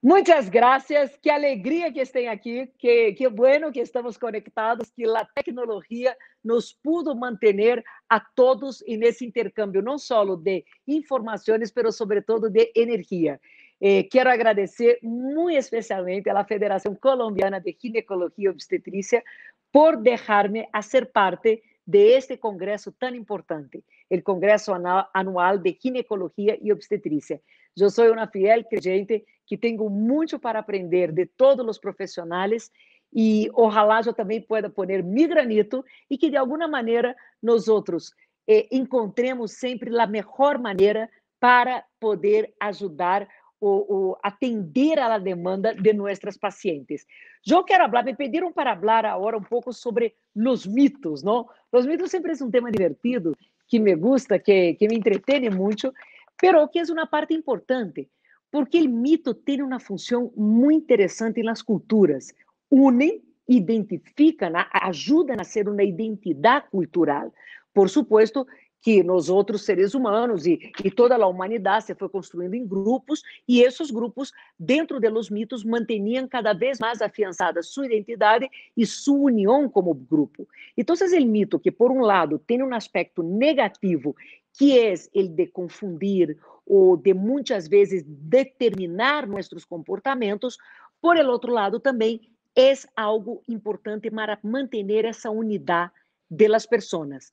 Muchas gracias, qué alegría que estén aquí, qué, bueno que estamos conectados, que la tecnología nos pudo mantener a todos en ese intercambio, no solo de informaciones, pero sobre todo de energía. Eh, quiero agradecer muy especialmente a la Federación Colombiana de Ginecología y Obstetricia por dejarme hacer parte de este congreso tan importante, el Congreso Anual de Ginecología y Obstetricia. Eu sou uma fiel crente que tenho muito para aprender de todos os profissionais e ojalá eu também possa poner mi granito e que de alguma maneira nós outros eh, encontremos sempre a melhor maneira para poder ajudar o, atender à demanda de nossas pacientes. Eu quero falar, me pediram para falar agora um pouco sobre os mitos, não? Os mitos sempre é um tema divertido que me gusta, que, que me entretene muito pero que es é una parte importante, porque el mito tiene una función muy interesante en las culturas. unem, identificam, ajudam a hacer una identidad cultural. Por supuesto que nos outros seres humanos e, e toda a humanidade se foi construindo em grupos e esses grupos dentro dos mitos mantinham cada vez mais afiançada sua identidade e sua união como grupo. Então, é o mito que por um lado tem um aspecto negativo que é ele de confundir ou de muitas vezes determinar nossos comportamentos, por outro lado também é algo importante para manter essa unidade das pessoas.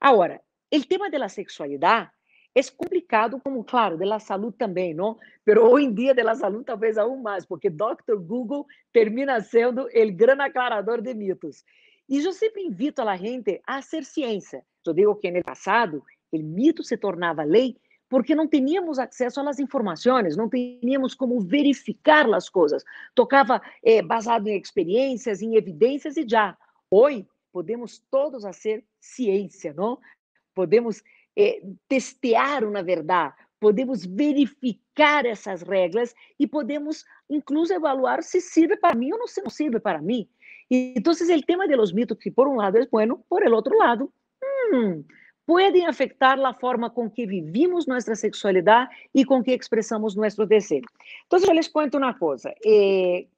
Agora, el tema de la sexualidad es complicado, como claro, de la salud también, ¿no? Pero hoy en día de la salud tal vez aún más, porque Dr. Google termina siendo el gran aclarador de mitos. Y yo siempre invito a la gente a hacer ciencia. Yo digo que en el pasado el mito se tornaba ley porque não tínhamos acesso às informações, não tínhamos como verificar as coisas. Tocava eh, baseado em experiências, em evidências e já. Hoje podemos todos ser ciência, não? podemos é, testear na verdade, podemos verificar essas regras e podemos, incluso, evaluar se sirve para mim ou não, se não sirve para mim. E, então, o tema dos mitos, que por um lado é bueno, por el outro lado, hum, podem afetar a forma com que vivimos nossa sexualidade e com que expressamos nosso desejo. Então, eu les conto uma coisa. Eh,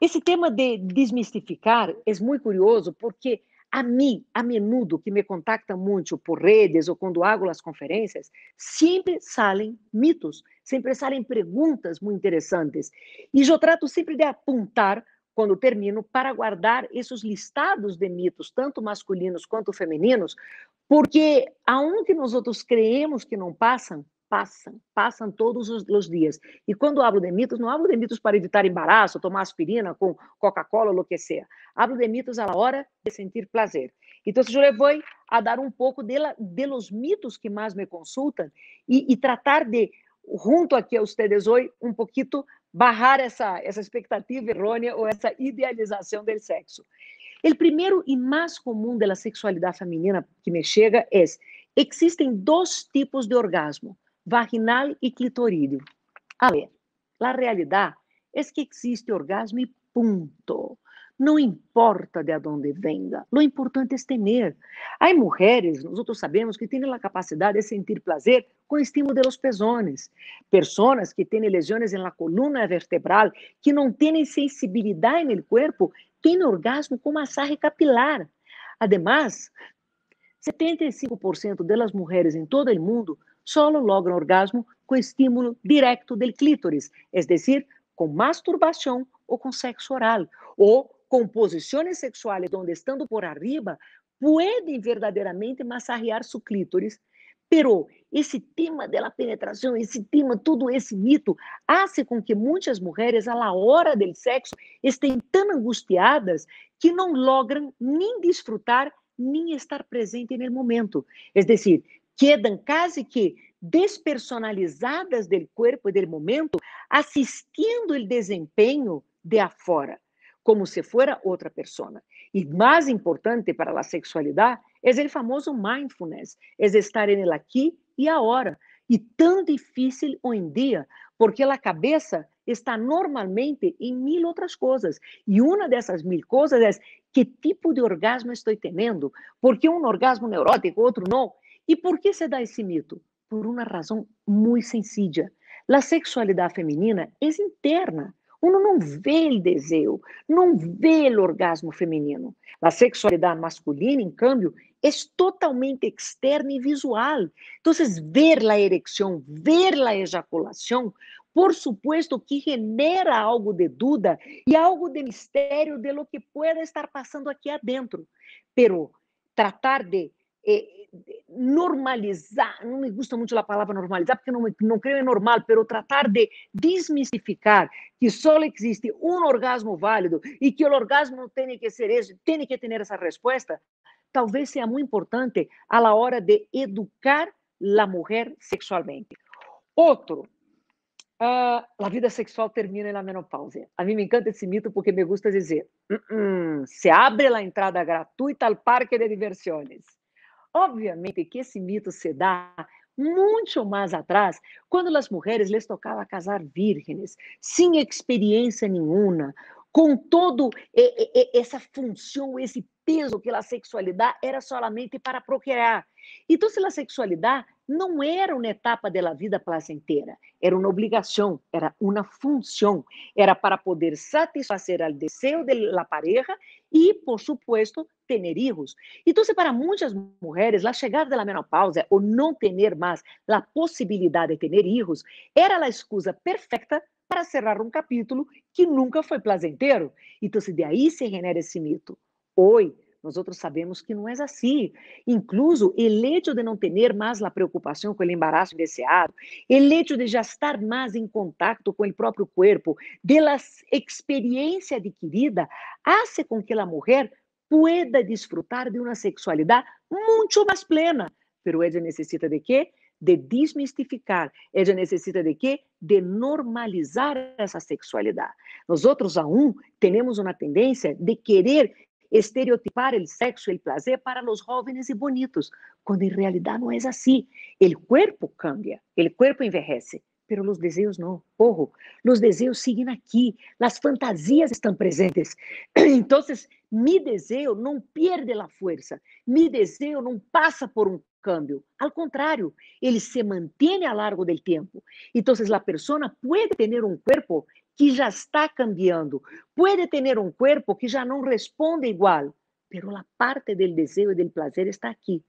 esse tema de desmistificar é muito curioso porque a mim, a menudo, que me contacta muito por redes ou quando hago as conferências, sempre saem mitos, sempre saem perguntas muito interessantes. E eu trato sempre de apontar, quando termino, para guardar esses listados de mitos, tanto masculinos quanto femininos, porque aonde nós outros creemos que não passam, passam, passam todos os, os, dias. E quando abro de mitos, não abro de mitos para evitar embaraço, tomar aspirina com Coca-Cola ou Abro de mitos à hora de sentir prazer. Então, eu levou a dar um pouco dela, de los mitos que mais me consultam e, e tratar de, junto aqui aos vocês hoje, um pouquinho barrar essa, essa expectativa errônea ou essa idealização do sexo. O primeiro e mais comum da sexualidade feminina que me chega é existem dois tipos de orgasmo vaginal e clitorídeo. A ver, a realidade es é que existe orgasmo e ponto. Não importa de onde venga, o importante é temer. Há mulheres, nós outros sabemos, que têm a capacidade de sentir prazer com estímulo de los pezones. Pessoas que têm lesões na coluna vertebral, que não têm sensibilidade no corpo, têm orgasmo com massagem capilar. Además, 75% das mulheres em todo o mundo solo logra orgasmo com estímulo direto do clítoris, es decir, com masturbação ou com sexo oral, ou com posições sexuais onde estando por arriba, podem verdadeiramente massagear su clítoris. Pero esse tema da penetração, esse tema, todo esse mito, hace com que muitas mulheres, à hora do sexo, estejam tão angustiadas que não logram nem desfrutar, nem estar presente no momento. É es decir, quedam quase que despersonalizadas do corpo e do momento, assistindo o desempenho de afora, como se fosse outra pessoa. E mais importante para a sexualidade é o famoso mindfulness, é estar en aqui e y E tão difícil hoje em dia, porque a cabeça está normalmente em mil outras coisas. E uma dessas mil coisas é que tipo de orgasmo estou tendo, porque um orgasmo neurótico, outro não. E por que se dá esse mito? Por uma razão muito sencilla. A sexualidade feminina é interna. Uno não vê o desejo, não vê o orgasmo feminino. A sexualidade masculina, em câmbio, é totalmente externa e visual. Então, ver a ereção, ver a ejaculação, por supuesto que genera algo de dúvida e algo de mistério de lo que pueda estar passando aqui adentro. Pero tratar de eh, normalizar, não me gusta muito a palavra normalizar, porque não, não creio é normal, pero tratar de desmistificar que só existe um orgasmo válido e que o orgasmo tem que ser esse, tem que ter essa resposta, talvez seja muito importante à hora de educar a mulher sexualmente. Outro, Uh, a vida sexual termina na menopausia. A mim me encanta esse mito porque me gusta dizer: uh -uh, se abre a entrada gratuita ao parque de diversões. Obviamente que esse mito se dá muito mais atrás, quando as mulheres lhes tocava casar vírgenes, sem experiência nenhuma, com todo essa função, esse peso que a sexualidade era somente para procriar. Então, se a sexualidade não era uma etapa da vida placenteira, era uma obrigação, era uma função, era para poder satisfazer o desejo da pareja e, por supuesto, ter hijos. Então, para muitas mulheres, a chegada da menopausa ou não ter mais a possibilidade de ter hijos era a excusa perfeita para cerrar um capítulo que nunca foi placenteiro. Então, de aí se genera esse mito. Hoje, nós outros sabemos que não é assim. Incluso, el hecho de não ter mais a preocupação com o embaraço desejado, el hecho de já estar mais em contato com o próprio corpo, pela experiência adquirida, hace com que a mulher pueda disfrutar de uma sexualidade muito mais plena. Pero ela necessita de quê? De desmistificar. Ela necessita de quê? De normalizar essa sexualidade. Nós outros um temos uma tendência de querer estereotipar o sexo, o prazer para os jovens e bonitos, quando em realidade não é assim. O cuerpo cambia, o cuerpo envejece, mas os desejos não. Porro, os desejos siguen aqui. As fantasias estão presentes. Então, meu desejo não perde a força, meu desejo não passa por um cambio. Al contrário, ele se mantém a largo del tiempo. Então, a pessoa pode ter um corpo que já está cambiando. pode ter um cuerpo que já não responde igual, pero a parte do desejo e do prazer está aqui.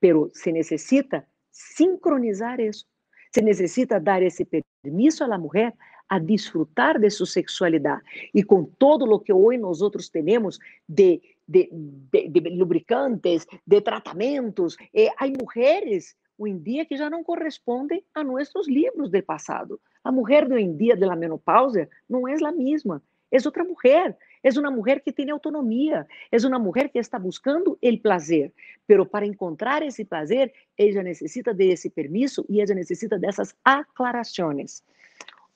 Pero se necessita sincronizar isso. Se necessita dar esse permiso à mulher a disfrutar de sua sexualidade. E com todo o que hoje nós outros temos de, de, de, de lubricantes, de tratamentos, eh, há mulheres hoje em dia que já não correspondem a nossos livros do passado. A mulher de dia da menopausa não é a mesma, é outra mulher, é uma mulher que tem autonomia, é uma mulher que está buscando el prazer, pero para encontrar esse prazer, ela necessita desse permisso e ela necessita dessas aclarações.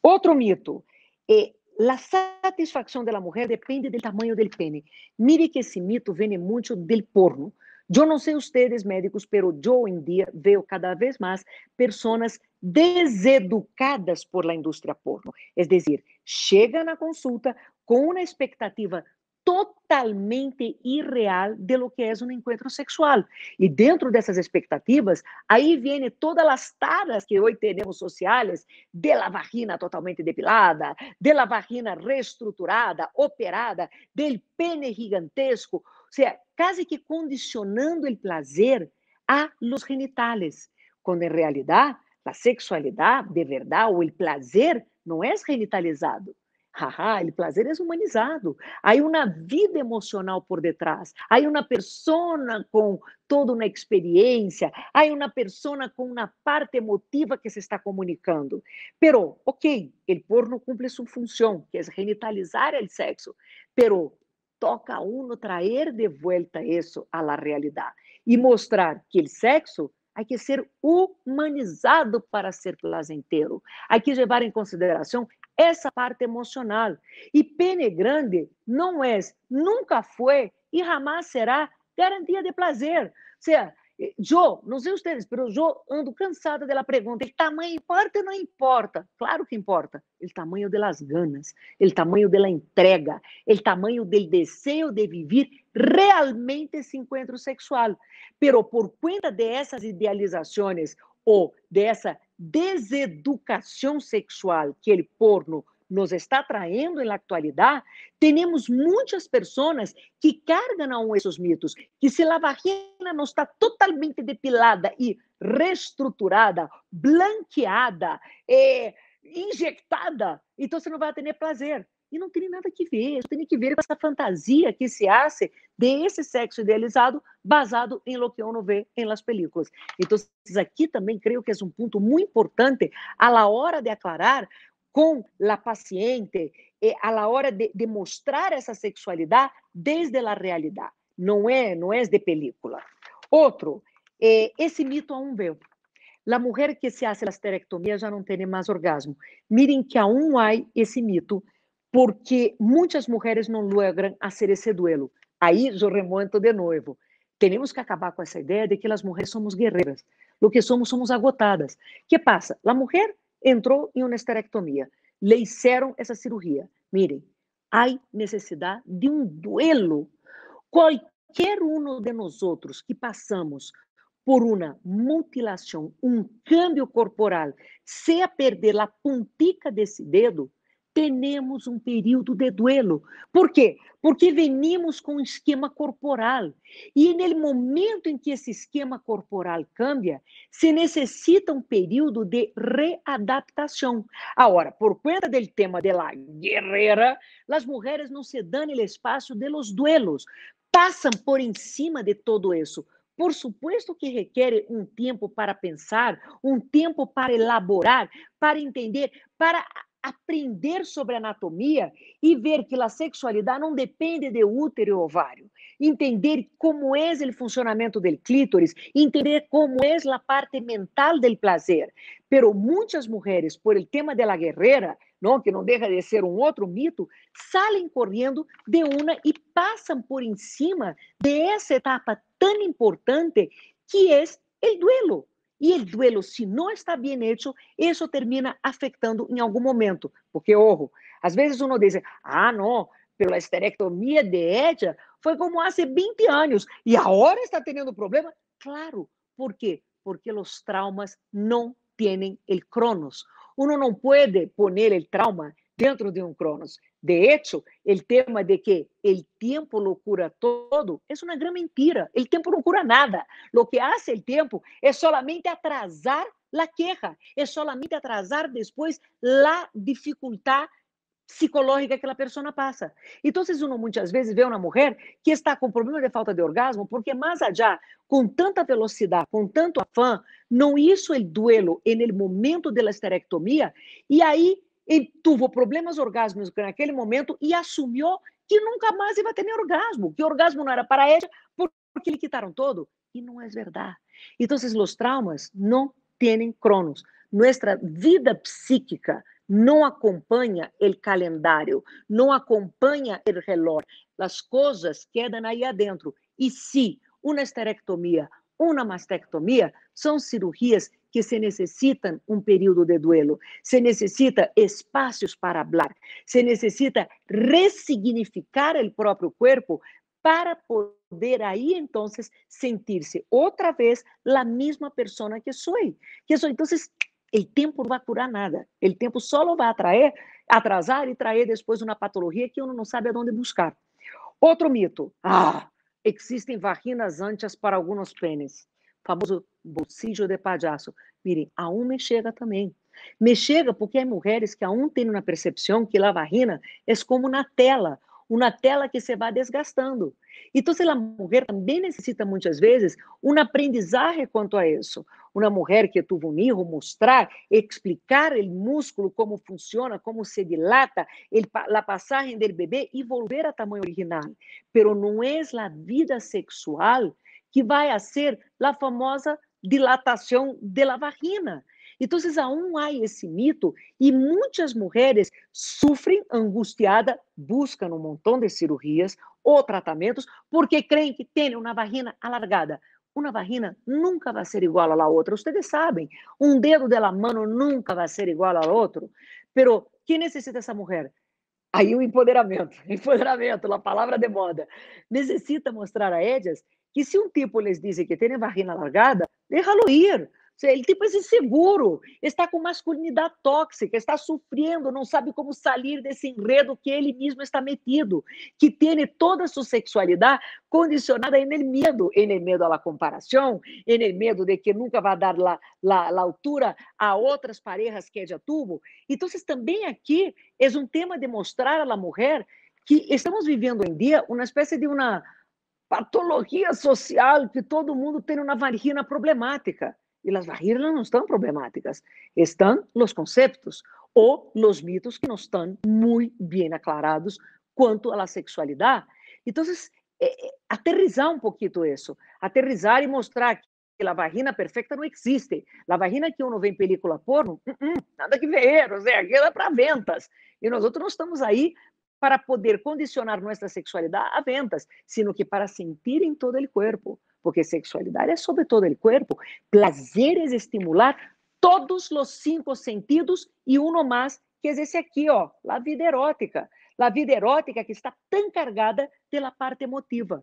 Outro mito, é a satisfação da mulher depende do tamanho do pene. Mire que esse mito vem muito do porno. Eu não sei vocês médicos, pero eu em dia veo cada vez mais pessoas deseducadas por la indústria porno. Es decir, chega na consulta com uma expectativa totalmente irreal de lo que é um encontro sexual. E dentro dessas expectativas, aí vêm todas as taras que hoje temos sociais, de la vagina totalmente depilada, de la vagina reestruturada, operada, del pene gigantesco, sea, casi que condicionando el placer a los genitales, cuando en realidad la sexualidad de verdad o el placer no es genitalizado. Haha, el placer es humanizado. Hay una vida emocional por detrás. Hay una persona con toda una experiencia. Hay una persona con una parte emotiva que se está comunicando. Pero, ok, el porno cumple su función, que es genitalizar el sexo. Pero toca uno traer de vuelta isso à la e mostrar que o sexo há que ser humanizado para ser plazenteiro. Há que levar em consideração essa parte emocional. E pene grande não é, nunca foi e jamais será garantia de prazer. Ou seja, Joe, não sei vocês, mas eu ando cansada da pergunta. O tamanho importa ou não importa? Claro que importa. O tamanho das ganas, o tamanho da entrega, o tamanho do desejo de viver realmente esse encontro sexual. Pero por conta dessas idealizações ou dessa deseducação sexual que ele porno nos está trazendo, na atualidade, temos muitas pessoas que carregam esses mitos, que se a vagina não está totalmente depilada e reestruturada, blanqueada, eh, injectada, então você não vai ter prazer. E não tem nada que ver, tem que ver com essa fantasia que se hace desse sexo idealizado baseado em lo que uno vê em las películas. Então, aqui também creio que é um ponto muito importante a la hora de aclarar, com la paciente eh, a la hora de, de, mostrar essa sexualidade desde la realidad. não é não é de película. outro é, eh, mito mito aún veo. La mujer que se hace la esterectomía já não tem mais orgasmo. Miren que aún hay esse mito porque muitas mulheres não logram hacer esse duelo. aí eu remonto de novo Tenemos que acabar con essa idea de que las mujeres somos guerreras. Lo que somos, somos agotadas. que pasa? La mujer entrou em uma esterectomia, lhe fizeram essa cirurgia. Mirem, há necessidade de um duelo. Qualquer um de nós outros que passamos por uma mutilação, um câmbio corporal, se a perder a pontica desse dedo, temos um período de duelo. Por quê? Porque venimos com um esquema corporal. E no momento em que esse esquema corporal cambia, se necessita um período de readaptação. Agora, por conta do tema de la guerreira, as mulheres não se dão o espaço de los duelos, passam por em cima de todo isso. Por supuesto que requer um tempo para pensar, um tempo para elaborar, para entender, para aprender sobre anatomia e ver que a sexualidade não depende de útero e ovário. Entender como é o funcionamento do clítoris, entender como é a parte mental do prazer. Pero muitas mulheres, por el tema de la guerreira, não, que não deixa de ser um outro mito, saem correndo de uma e passam por cima dessa etapa tão importante que é o duelo e o duelo, se não está bem feito, isso termina afetando em algum momento. Porque, ojo, às veces uno diz, ah, não pela esterectomia de ella foi como há 20 anos e agora está tendo problema? Claro, por quê? Porque os traumas não têm el cronos. Uno não pode poner o trauma dentro de um Cronos. De hecho, el tema de que el tiempo lo cura todo es una é gran mentira. El tiempo no cura nada. Lo que hace el tiempo es é solamente atrasar la queja, es é solamente atrasar después la dificultad psicológica que a pessoa passa. Então, uno muitas vezes veem uma mulher que está com problema de falta de orgasmo, porque mais allá, com tanta velocidade, com tanto afã, não isso o duelo, é no momento da esterectomia, e aí ele teve problemas orgásmicos naquele momento e assumiu que nunca mais ia ter nem orgasmo, que orgasmo não era para ela porque lhe quitaram todo. E não é verdade. Então, os traumas não têm cronos. Nossa vida psíquica não acompanha o calendário, não acompanha o relógio. As coisas quedam aí adentro. E se uma esterectomia, uma mastectomia são cirurgias que se necessitam um período de duelo, se necessita espaços para falar, se necessita ressignificar o próprio corpo para poder aí então sentir-se outra vez a mesma pessoa que sou. Que sou então, o tempo não vai curar nada. O tempo só vai atrair, atrasar e trazer depois uma patologia que uno não sabe aonde buscar. Outro mito. Ah, existem vaginas anchas para alguns pênis. Famoso bolsillo de palhaço. a um me chega também. Me chega porque há mulheres que a um têm uma percepção que a vagina é como uma tela, uma tela que se vai desgastando. Então, se a mulher também necessita muitas vezes um aprendizagem quanto a isso. Uma mulher que tu um mostrar, explicar o músculo, como funciona, como se dilata, a passagem do bebê e volver ao tamanho original. Pero não é a vida sexual que vai a ser a famosa dilatação da vagina. Então, aún há esse mito e muitas mulheres sofrem angustiada, buscam um montão de cirurgias ou tratamentos porque creem que têm uma vagina alargada. Uma vagina nunca vai ser igual à outra, vocês sabem. Um dedo da mão nunca vai ser igual ao outro. Pero, que necessita essa mulher? Aí o empoderamento, empoderamento, a palavra de moda. Necessita mostrar a Edias que se um tipo lhes diz que tem varrina largada, deixa-lo ir. Ele tem esse seguro, está com masculinidade tóxica, está sofrendo, não sabe como sair desse enredo que ele mesmo está metido, que tem toda a sua sexualidade condicionada em medo, em medo à comparação, em medo de que nunca vai dar la, la, la altura a outras parejas que é de tubo. Então, também aqui é um tema de mostrar à mulher que estamos vivendo em dia uma espécie de uma patologia social que todo mundo tem uma vagina problemática. E as vaginas não estão problemáticas, estão os conceptos ou os mitos que não estão muito bem aclarados quanto à sexualidade. Então, é, eh, eh, aterrizar um pouquinho isso, aterrizar e mostrar que a vagina perfeita não existe. A vagina que uno vê em película porno, uh -uh, nada que ver, ou seja, é para ventas. E nós outros não estamos aí para poder condicionar nossa sexualidade a ventas, sino que para sentir em todo o corpo. porque sexualidad es sobre todo el cuerpo. Placer es estimular todos los cinco sentidos y uno más, que es ese aquí, la vida erótica. La vida erótica que está tan cargada de la parte emotiva.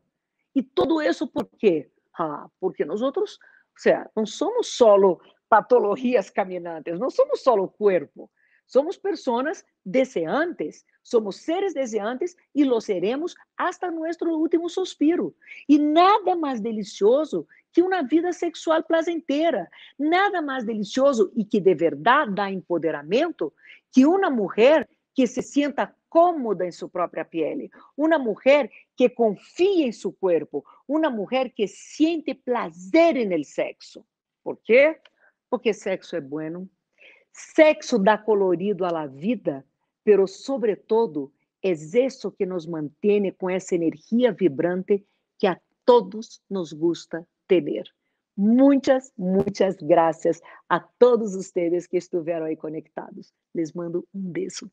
¿Y todo eso por qué? Ah, porque nosotros outros, o sea, não somos solo patologías caminantes, no somos solo cuerpo. Somos pessoas deseantes, somos seres deseantes e lo seremos hasta nuestro último suspiro. E nada mais delicioso que uma vida sexual plazenteira. Nada mais delicioso e que de verdade dá empoderamento que uma mulher que se sinta cômoda em sua própria pele, uma mulher que confia em seu corpo, uma mulher que siente prazer no sexo. Por quê? Porque sexo é bueno, Sexo dá colorido à vida, pero sobretudo é isso que nos mantém com essa energia vibrante que a todos nos gusta ter. Muitas, muitas graças a todos vocês que estiveram aí conectados. Les mando um beijo.